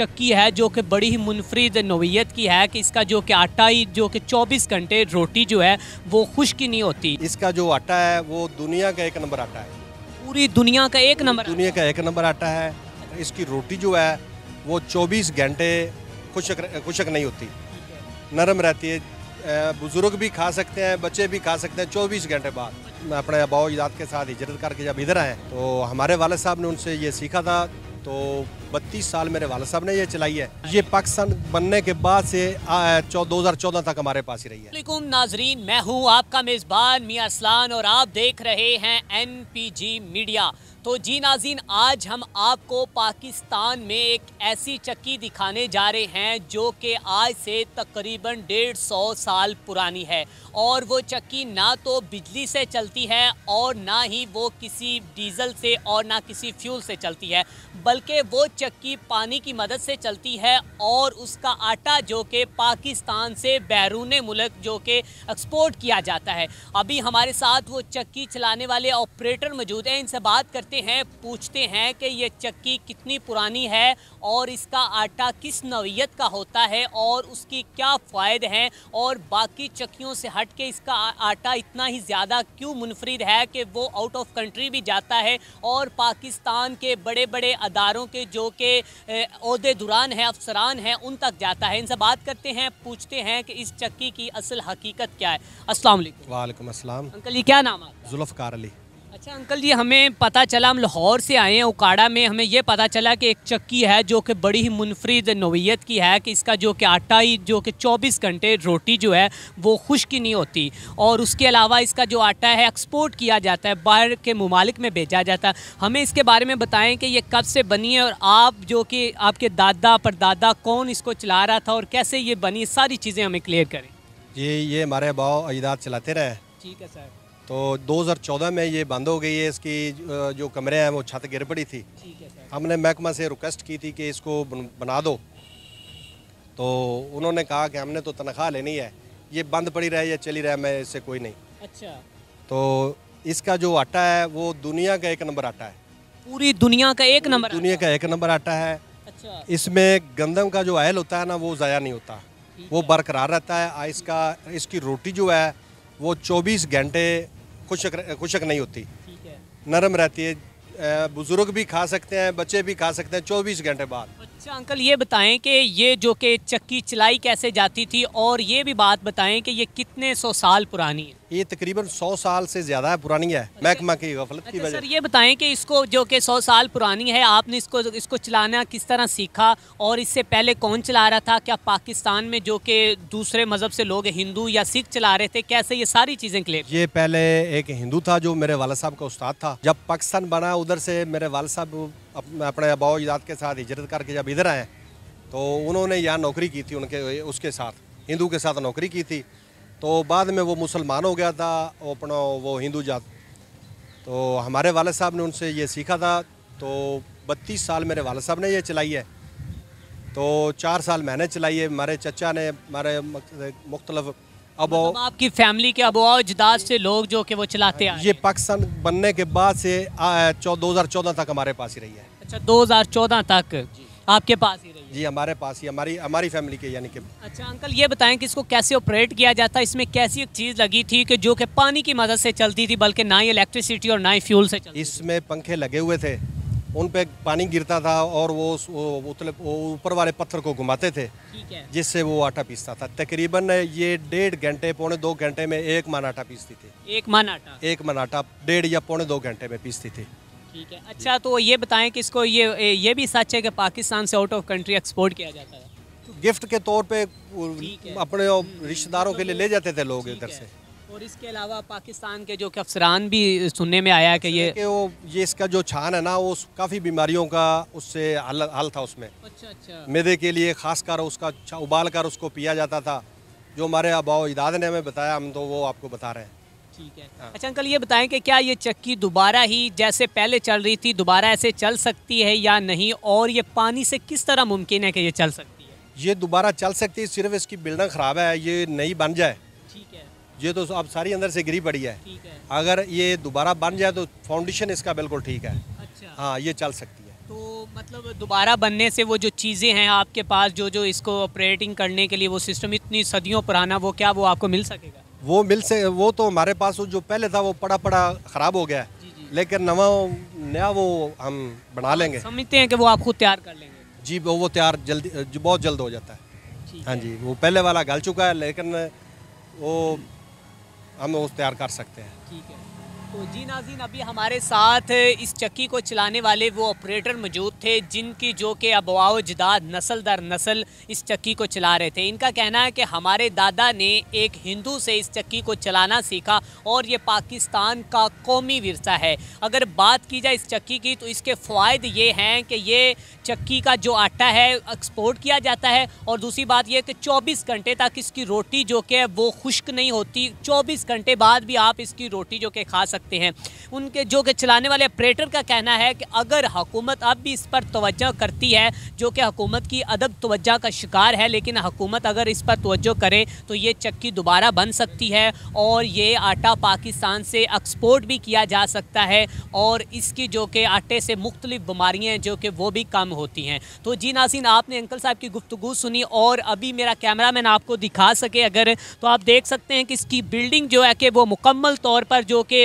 चक्की है जो कि बड़ी ही मुनफरद नवीयत की है कि इसका जो कि आटा ही जो कि 24 घंटे रोटी जो है वो खुश्क नहीं होती इसका जो आटा है वो दुनिया का एक नंबर आटा है पूरी दुनिया का एक नंबर दुनिया का एक नंबर आटा है इसकी रोटी जो है वो चौबीस घंटे खुशक खुशक नहीं होती नरम रहती है बुज़ुर्ग भी खा सकते हैं बच्चे भी खा सकते हैं चौबीस घंटे बाद मैं अपने अबाव इजाद के साथ हिजरत करके जब इधर आए तो हमारे वाले साहब ने उनसे ये सीखा था तो 32 साल मेरे वाल साहब ने ये चलाई है ये पाकिस्तान बनने के बाद से दो हज़ार चौदह तक हमारे पास ही रही है नाजरीन मैं हूँ आपका मेज़बान मियाँ असलान और आप देख रहे हैं एन पी जी मीडिया तो जी नाजीन आज हम आपको पाकिस्तान में एक ऐसी चक्की दिखाने जा रहे हैं जो कि आज से तकरीबन डेढ़ सौ साल पुरानी है और वो चक्की ना तो बिजली से चलती है और ना ही वो किसी डीजल से और ना किसी फ्यूल से चलती है बल्कि वो चक्की पानी की मदद से चलती है और उसका आटा जो कि पाकिस्तान से बैरून मुल्क जो कि एक्सपोर्ट किया जाता है अभी हमारे साथ वो चक्की चलाने वाले ऑपरेटर मौजूद हैं इनसे बात जाते हैं पूछते हैं कि ये चक्की कितनी पुरानी है और इसका आटा किस नवीयत का होता है और उसकी क्या फ़ायदे हैं और बाकी चक्कियों से हट के इसका आटा इतना ही ज़्यादा क्यों मुनफरद है कि वो आउट ऑफ कंट्री भी जाता है और पाकिस्तान के बड़े बड़े अदारों के जो कि अहदे दुरान हैं अफसरान हैं उन तक जाता है इनसे बात करते हैं पूछते हैं कि इस चक्की की असल हकीकत क्या है असल वालेकुम अंकल क्या नाम है जुल्फ़ार अली अच्छा अंकल जी हमें पता चला हम लाहौर से आए हैं उकाड़ा में हमें यह पता चला कि एक चक्की है जो कि बड़ी ही मुनफरद नोयीत की है कि इसका जो कि आटा ही जो कि 24 घंटे रोटी जो है वो खुश्क नहीं होती और उसके अलावा इसका जो आटा है एक्सपोर्ट किया जाता है बाहर के ममालिक में भेजा जाता है हमें इसके बारे में बताएँ कि ये कब से बनी है और आप जो कि आपके दादा परदादा कौन इसको चला रहा था और कैसे ये बनी सारी चीज़ें हमें क्लियर करें जी ये हमारे अबाव अजदाद चलाते रहे ठीक है सर तो 2014 में ये बंद हो गई है इसकी जो कमरे हैं वो छत गिर पड़ी थी हमने महकमा से रिक्वेस्ट की थी कि इसको बना दो तो उन्होंने कहा कि हमने तो तनख्वाह लेनी है ये बंद पड़ी रहे या चली रहे मैं इससे कोई नहीं अच्छा तो इसका जो आटा है वो दुनिया का एक नंबर आटा है पूरी दुनिया का एक नंबर दुनिया का एक नंबर आटा है अच्छा इसमें गंदम का जो आयल होता है ना वो ज़ाया नहीं होता वो बरकरार रहता है इसका इसकी रोटी जो है वो 24 घंटे खुशक खुशक नहीं होती नरम रहती है बुज़ुर्ग भी खा सकते हैं बच्चे भी खा सकते हैं चौबीस घंटे बाद अच्छा अंकल ये बताएं कि ये जो कि चक्की चलाई कैसे जाती थी और ये भी बात बताएं कि ये कितने सौ साल पुरानी है ये तकरीबन 100 साल से ज़्यादा है पुरानी है अच्छा। महकमा की गफलत की अच्छा वजह सर ये बताएं कि इसको जो कि 100 साल पुरानी है आपने इसको इसको चलाना किस तरह सीखा और इससे पहले कौन चला रहा था क्या पाकिस्तान में जो कि दूसरे मज़हब से लोग हिंदू या सिख चला रहे थे कैसे ये सारी चीज़ें क्लियर ये पहले एक हिंदू था जो मेरे वाला साहब का उस्ताद था जब पाकिस्तान बना उधर से मेरे वाल साहब अपने अबाव इजाद के साथ हिजरत करके जब इधर आए तो उन्होंने यहाँ नौकरी की थी उनके उसके साथ हिंदू के साथ नौकरी की थी तो बाद में वो मुसलमान हो गया था वो अपना वो हिंदू जात तो हमारे वाले साहब ने उनसे ये सीखा था तो बत्तीस साल मेरे वाले साहब ने ये चलाई है तो चार साल मैंने चलाई है हमारे चचा ने हमारे मुख्तलफ अब मतलब आपकी फैमिली के अबो अजदाद से लोग जो कि वो चलाते हैं ये पाकिस्तान बनने के बाद से दो हज़ार चौदह तक हमारे पास ही रही है अच्छा दो हज़ार चौदह तक आपके पास ही रही जी हमारे पास ही हमारी हमारी फैमिली के यानी कि अच्छा अंकल ये बताएं कि इसको कैसे ऑपरेट किया जाता है इसमें कैसी एक चीज़ लगी थी कि जो कि पानी की मदद से चलती थी बल्कि ना ही इलेक्ट्रिसिटी और ना ही फ्यूल से चलती इसमें पंखे लगे हुए थे उन पर पानी गिरता था और वो उतले ऊपर वाले पत्थर को घुमाते थे जिससे वो आटा पीसता था तकरीबन ये डेढ़ घंटे पौने दो घंटे में एक मन आटा पीसती थी एक मन आटा एक मन आटा डेढ़ या पौने दो घंटे में पीसती थी ठीक है अच्छा तो ये बताएं कि इसको ये ये भी सच है कि पाकिस्तान से आउट ऑफ कंट्री एक्सपोर्ट किया जाता है तो गिफ्ट के तौर पे अपने रिश्तेदारों के लिए ले जाते थे लोग इधर से और इसके अलावा पाकिस्तान के जो कि अफसरान भी सुनने में आया कि ये कि वो ये इसका जो छान है ना वो काफ़ी बीमारियों का उससे हल हल था उसमें अच्छा अच्छा मेदे के लिए खास कर उसका उबाल कर उसको पिया जाता था जो हमारे आबाओ इजाद ने हमें बताया हम तो वो आपको बता रहे हैं ठीक है हाँ। अच्छा अंकल ये बताएं कि क्या ये चक्की दोबारा ही जैसे पहले चल रही थी दोबारा ऐसे चल सकती है या नहीं और ये पानी से किस तरह मुमकिन है कि ये चल सकती है ये दोबारा चल सकती है सिर्फ इसकी बिल्डर ख़राब है ये नहीं बन जाए ठीक है ये तो अब सारी अंदर से गिरी पड़ी है, है। अगर ये दोबारा बन जाए तो फाउंडेशन इसका बिल्कुल ठीक है अच्छा हाँ ये चल सकती है तो मतलब दोबारा बनने से वो जो चीज़ें हैं आपके पास जो जो इसको ऑपरेटिंग करने के लिए वो सिस्टम इतनी सदियों पुराना वो क्या वो आपको मिल सकेगा वो मिल से वो तो हमारे पास जो पहले था वो पड़ा पड़ा ख़राब हो गया है लेकिन नवा नया वो हम बना लेंगे समझते हैं कि वो आप खुद तैयार कर लेंगे जी वो वो तैयार जल्दी बहुत जल्द हो जाता है हाँ जी वो पहले वाला गल चुका है लेकिन वो हम उस तैयार कर सकते हैं ठीक है तो जी नाजीन अभी हमारे साथ इस चक्की को चलाने वाले वो ऑपरेटर मौजूद थे जिनकी जो कि अबवाओ जदाद नसल दर नसल इस चक्की को चला रहे थे इनका कहना है कि हमारे दादा ने एक हिंदू से इस चक्की को चलाना सीखा और ये पाकिस्तान का कौमी वरसा है अगर बात की जाए इस चक्की की तो इसके फ़वाद ये हैं कि ये चक्की का जो आटा है एक्सपोर्ट किया जाता है और दूसरी बात यह कि चौबीस घंटे तक इसकी रोटी जो कि वो खुश्क नहीं होती चौबीस घंटे बाद भी आप इसकी रोटी जो कि खा सकते सकते हैं उनके जो कि चलाने वाले ऑपरेटर का कहना है कि अगर हुकूमत अब भी इस पर तोज्जो करती है जो कि हुकूमत की अदब तोज्जा का शिकार है लेकिन हुकूमत अगर इस पर तोज्जो करे तो ये चक्की दोबारा बन सकती है और ये आटा पाकिस्तान से एक्सपोर्ट भी किया जा सकता है और इसकी जो कि आटे से मुख्तलिफ बीमारियाँ जो कि वो भी कम होती हैं तो जी नासिन आपने अंकल साहब की गुफ्तु सुनी और अभी मेरा कैमरा मैन आपको दिखा सके अगर तो आप देख सकते हैं कि इसकी बिल्डिंग जो है कि वो मुकम्मल तौर पर जो कि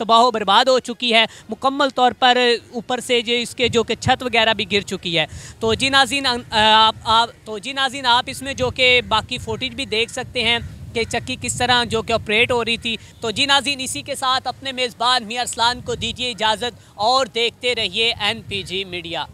तबाह बर्बाद हो चुकी है मुकम्मल तौर पर ऊपर से जो इसके जो कि छत वगैरह भी गिर चुकी है तो जी नाजीन अं, आप, आप तो जी नाजीन आप इसमें जो कि बाकी फोटेज भी देख सकते हैं कि चक्की किस तरह जो कि ऑपरेट हो रही थी तो जी नाजीन इसी के साथ अपने मेज़बान मियाँ अरसलान को दीजिए इजाज़त और देखते रहिए एन पी जी मीडिया